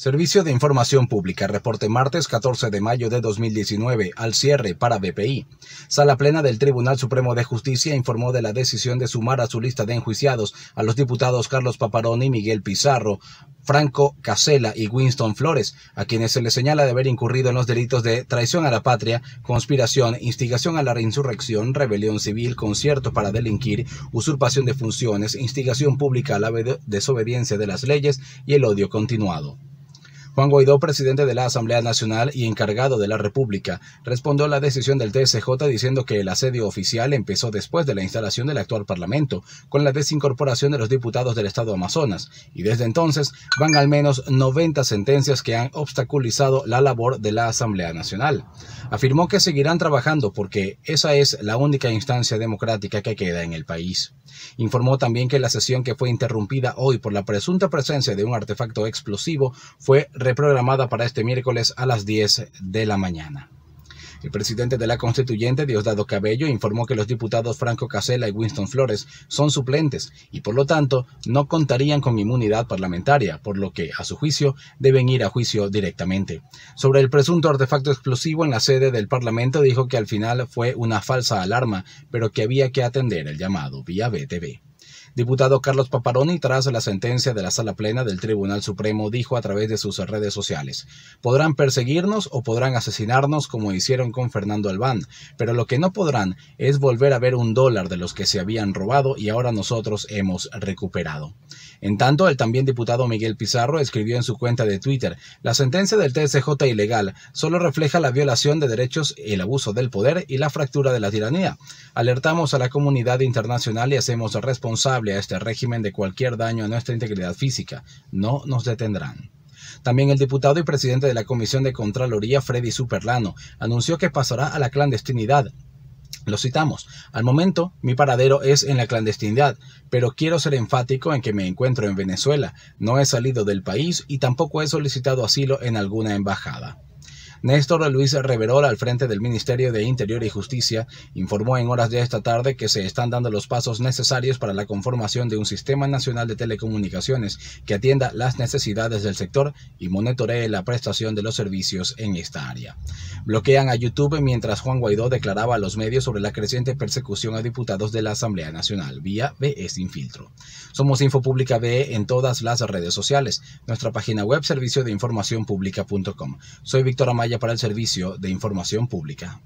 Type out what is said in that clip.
Servicio de Información Pública, reporte martes 14 de mayo de 2019, al cierre para BPI. Sala Plena del Tribunal Supremo de Justicia informó de la decisión de sumar a su lista de enjuiciados a los diputados Carlos Paparón y Miguel Pizarro, Franco Casella y Winston Flores, a quienes se les señala de haber incurrido en los delitos de traición a la patria, conspiración, instigación a la insurrección, rebelión civil, concierto para delinquir, usurpación de funciones, instigación pública a la desobediencia de las leyes y el odio continuado. Juan Guaidó, presidente de la Asamblea Nacional y encargado de la República, respondió a la decisión del TSJ diciendo que el asedio oficial empezó después de la instalación del actual Parlamento, con la desincorporación de los diputados del Estado Amazonas, y desde entonces van al menos 90 sentencias que han obstaculizado la labor de la Asamblea Nacional. Afirmó que seguirán trabajando porque esa es la única instancia democrática que queda en el país. Informó también que la sesión que fue interrumpida hoy por la presunta presencia de un artefacto explosivo fue programada para este miércoles a las 10 de la mañana. El presidente de la constituyente, Diosdado Cabello, informó que los diputados Franco Casella y Winston Flores son suplentes y por lo tanto no contarían con inmunidad parlamentaria, por lo que, a su juicio, deben ir a juicio directamente. Sobre el presunto artefacto explosivo en la sede del Parlamento, dijo que al final fue una falsa alarma, pero que había que atender el llamado vía BTV. Diputado Carlos Paparoni, tras la sentencia de la Sala Plena del Tribunal Supremo, dijo a través de sus redes sociales, podrán perseguirnos o podrán asesinarnos como hicieron con Fernando Albán, pero lo que no podrán es volver a ver un dólar de los que se habían robado y ahora nosotros hemos recuperado. En tanto, el también diputado Miguel Pizarro escribió en su cuenta de Twitter, la sentencia del TSJ ilegal solo refleja la violación de derechos, el abuso del poder y la fractura de la tiranía. Alertamos a la comunidad internacional y hacemos responsable a este régimen de cualquier daño a nuestra integridad física. No nos detendrán. También el diputado y presidente de la Comisión de Contraloría, Freddy Superlano, anunció que pasará a la clandestinidad. Lo citamos. Al momento, mi paradero es en la clandestinidad, pero quiero ser enfático en que me encuentro en Venezuela. No he salido del país y tampoco he solicitado asilo en alguna embajada. Néstor Luis Reverol, al frente del Ministerio de Interior y Justicia, informó en horas de esta tarde que se están dando los pasos necesarios para la conformación de un sistema nacional de telecomunicaciones que atienda las necesidades del sector y monitoree la prestación de los servicios en esta área. Bloquean a YouTube mientras Juan Guaidó declaraba a los medios sobre la creciente persecución a diputados de la Asamblea Nacional vía BE Sin Filtro. Somos Infopública BE en todas las redes sociales, nuestra página web servicio de información pública.com. Soy Víctor Amaya para el Servicio de Información Pública.